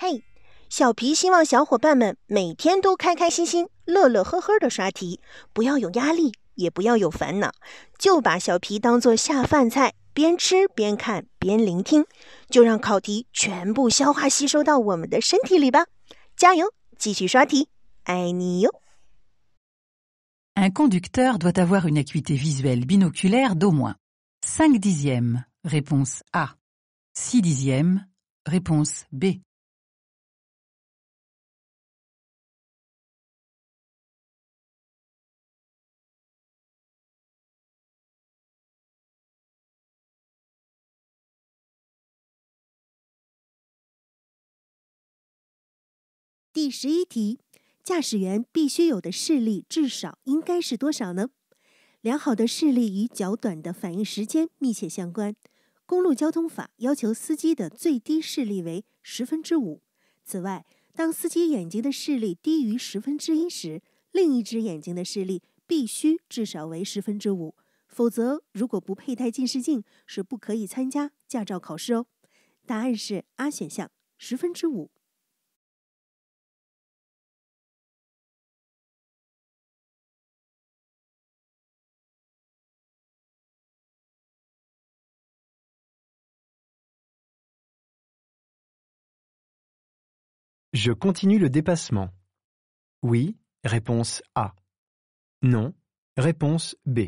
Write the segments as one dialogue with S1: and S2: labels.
S1: 嘿，小皮希望小伙伴们每天都开开心心、乐乐呵呵的刷题，不要有压力，也不要有烦恼，就把小皮当做下饭菜，边吃边看边聆听，就让考题全部消化吸收到我们的身体里吧！加油，继续刷题，爱你哟。
S2: Un conducteur doit avoir une acuité visuelle binoculaire d'au moins cinq dixièmes. Réponse A. Six dixièmes. Réponse B.
S1: 第十一题，驾驶员必须有的视力至少应该是多少呢？良好的视力与较短的反应时间密切相关。公路交通法要求司机的最低视力为十分之五。此外，当司机眼睛的视力低于十分之一时，另一只眼睛的视力必须至少为十分之五。否则，如果不佩戴近视镜，是不可以参加驾照考试哦。答案是 A 选项，十分之五。
S2: Je continue le dépassement. Oui, réponse A. Non, réponse B.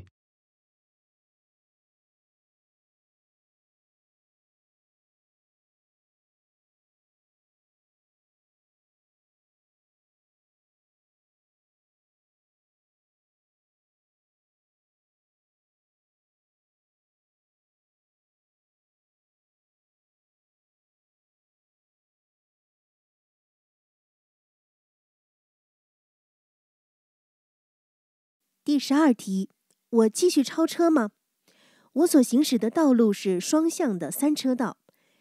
S1: 第十二题，我继续超车吗？我所行驶的道路是双向的三车道，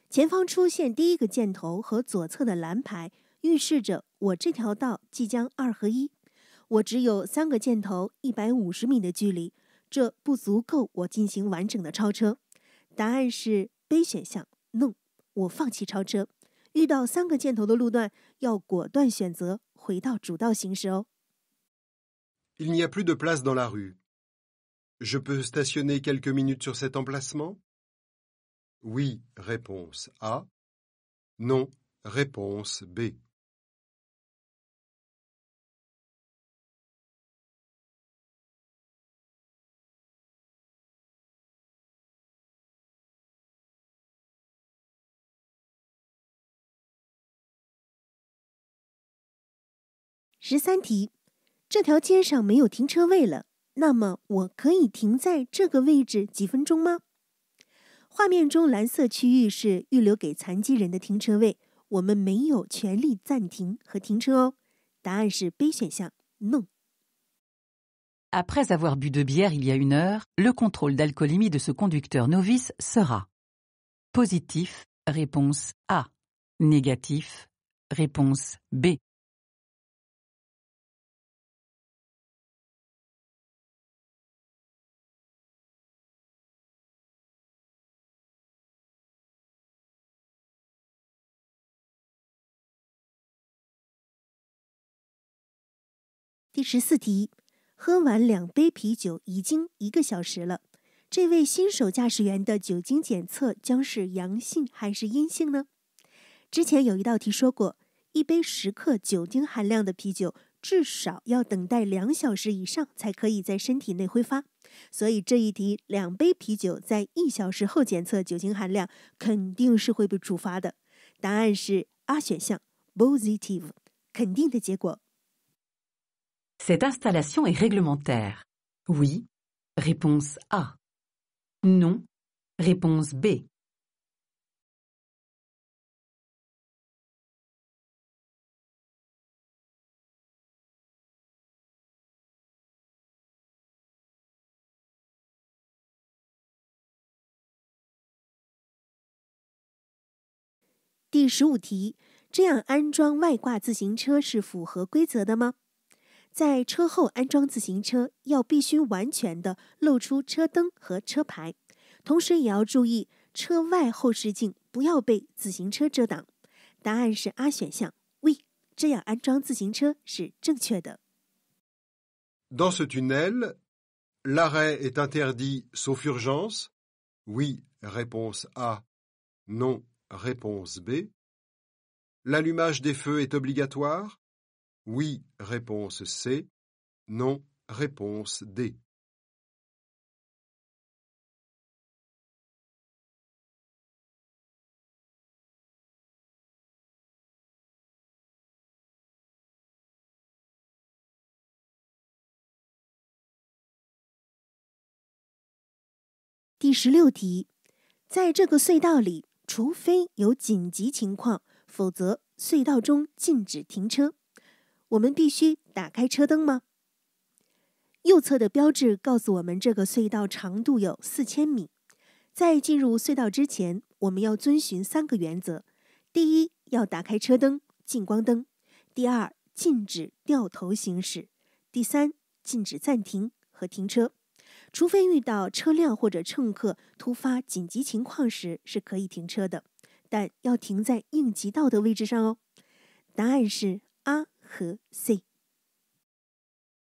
S1: 前方出现第一个箭头和左侧的蓝牌，预示着我这条道即将二合一。我只有三个箭头一百五十米的距离，这不足够我进行完整的超车。答案是 B 选项，No，我放弃超车。遇到三个箭头的路段，要果断选择回到主道行驶哦。
S2: Il n'y a plus de place dans la rue. Je peux stationner quelques minutes sur cet emplacement Oui, réponse A. Non, réponse B.
S1: 这条街上没有停车位了，那么我可以停在这个位置几分钟吗？画面中蓝色区域是预留给残疾人的停车位，我们没有权利暂停和停车哦。答案是 B 选项，No。
S2: Après avoir bu d e bières il y a une heure, le contrôle d'alcoolémie de ce conducteur novice sera positif. Réponse A. Négatif. Réponse B.
S1: 第十四题，喝完两杯啤酒已经一个小时了，这位新手驾驶员的酒精检测将是阳性还是阴性呢？之前有一道题说过，一杯十克酒精含量的啤酒至少要等待两小时以上才可以在身体内挥发，所以这一题两杯啤酒在一小时后检测酒精含量肯定是会被处罚的。答案是 A 选项，positive，肯定的结果。Cette installation est réglementaire.
S2: Oui. Réponse A. Non. Réponse B. B.
S1: 第十五题，这样安装外挂自行车是符合规则的吗？在车后安装自行车要必须完全的露出车灯和车牌，同时也要注意车外后视镜不要被自行车遮挡。答案是 A 选项。喂，这样安装自行车是正确的。
S2: Dans ce tunnel, l'arrêt est interdit sauf urgence. Oui, réponse A. Non, réponse B. L'allumage des feux est obligatoire. oui，réponse C，non，réponse D。
S1: 第十六题，在这个隧道里，除非有紧急情况，否则隧道中禁止停车。我们必须打开车灯吗？右侧的标志告诉我们，这个隧道长度有四千米。在进入隧道之前，我们要遵循三个原则：第一，要打开车灯、近光灯；第二，禁止掉头行驶；第三，禁止暂停和停车，除非遇到车辆或者乘客突发紧急情况时是可以停车的，但要停在应急道的位置上哦。答案是。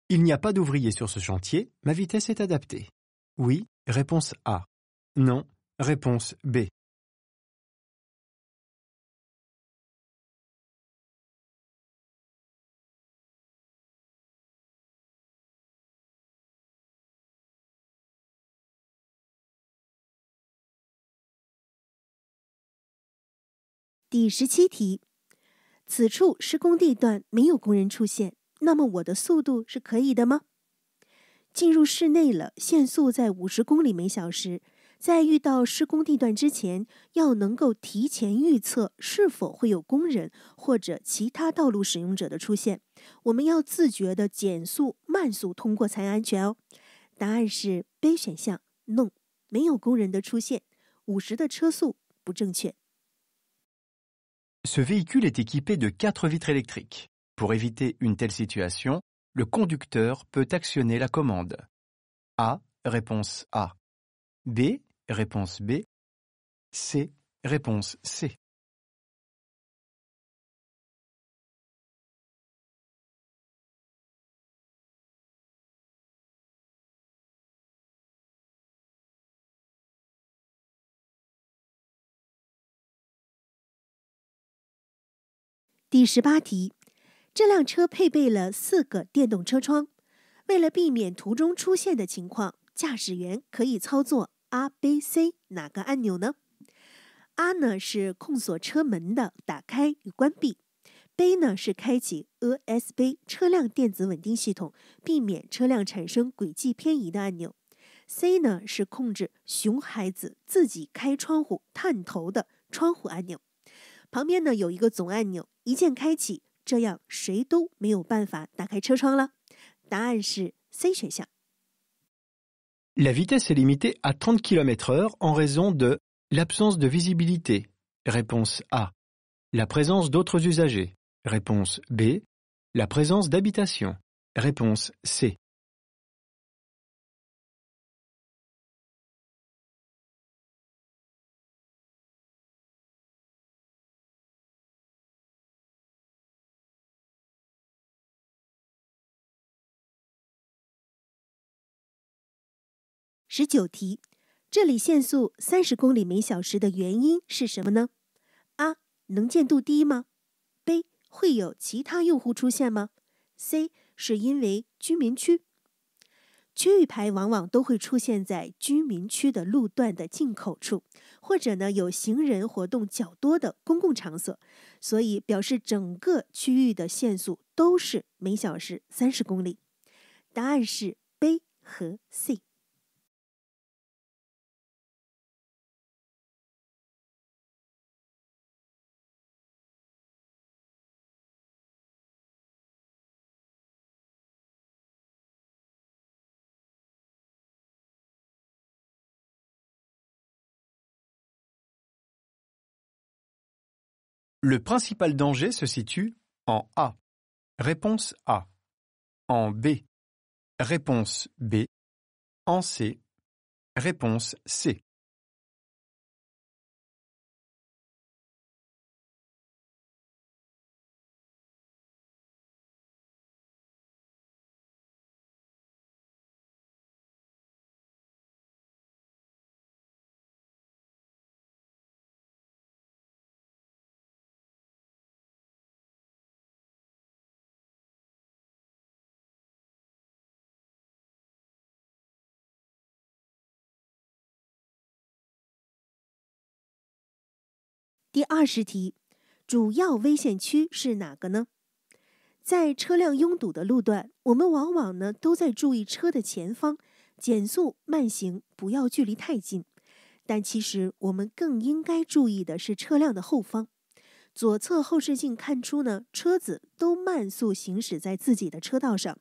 S2: Il n'y a pas d'ouvriers sur ce chantier, ma vitesse est adaptée. Oui, réponse A. Non, réponse B.
S1: 此处施工地段没有工人出现，那么我的速度是可以的吗？进入室内了，限速在五十公里每小时。在遇到施工地段之前，要能够提前预测是否会有工人或者其他道路使用者的出现。我们要自觉的减速慢速通过才安全哦。答案是 B 选项，No，没有工人的出现，五十的车速不正确。
S2: Ce véhicule est équipé de quatre vitres électriques. Pour éviter une telle situation, le conducteur peut actionner la commande. A. Réponse A. B. Réponse B. C. Réponse C.
S1: 第十八题，这辆车配备了四个电动车窗，为了避免途中出现的情况，驾驶员可以操作 A、B、C 哪个按钮呢？A 呢是控锁车门的打开与关闭，B 呢是开启 A S B 车辆电子稳定系统，避免车辆产生轨迹偏移的按钮，C 呢是控制熊孩子自己开窗户探头的窗户按钮。La C
S2: vitesse est limitée à 30 km/h en raison de l'absence de visibilité. Réponse A. La présence d'autres usagers. Réponse B. La présence d'habitations. Réponse C. 十九
S1: 题，这里限速三十公里每小时的原因是什么呢？啊，能见度低吗？b 会有其他用户出现吗？C 是因为居民区，区域牌往往都会出现在居民区的路段的进口处，或者呢有行人活动较多的公共场所，所以表示整个区域的限速都是每小时三十公里。答案是 B 和 C。
S2: Le principal danger se situe en A. Réponse A. En B. Réponse B. En C. Réponse C. 第二十
S1: 题，主要危险区是哪个呢？在车辆拥堵的路段，我们往往呢都在注意车的前方，减速慢行，不要距离太近。但其实我们更应该注意的是车辆的后方。左侧后视镜看出呢，车子都慢速行驶在自己的车道上。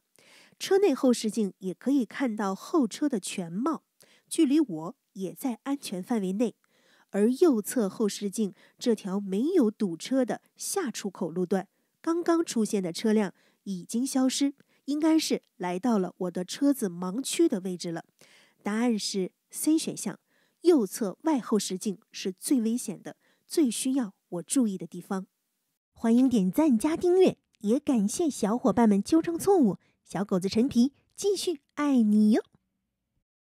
S1: 车内后视镜也可以看到后车的全貌，距离我也在安全范围内。而右侧后视镜这条没有堵车的下出口路段，刚刚出现的车辆已经消失，应该是来到了我的车子盲区的位置了。答案是 C 选项，右侧外后视镜是最危险的，最需要我注意的地方。欢迎点赞加订阅，也感谢小伙伴们纠正错误。小狗子陈皮继续爱你哟。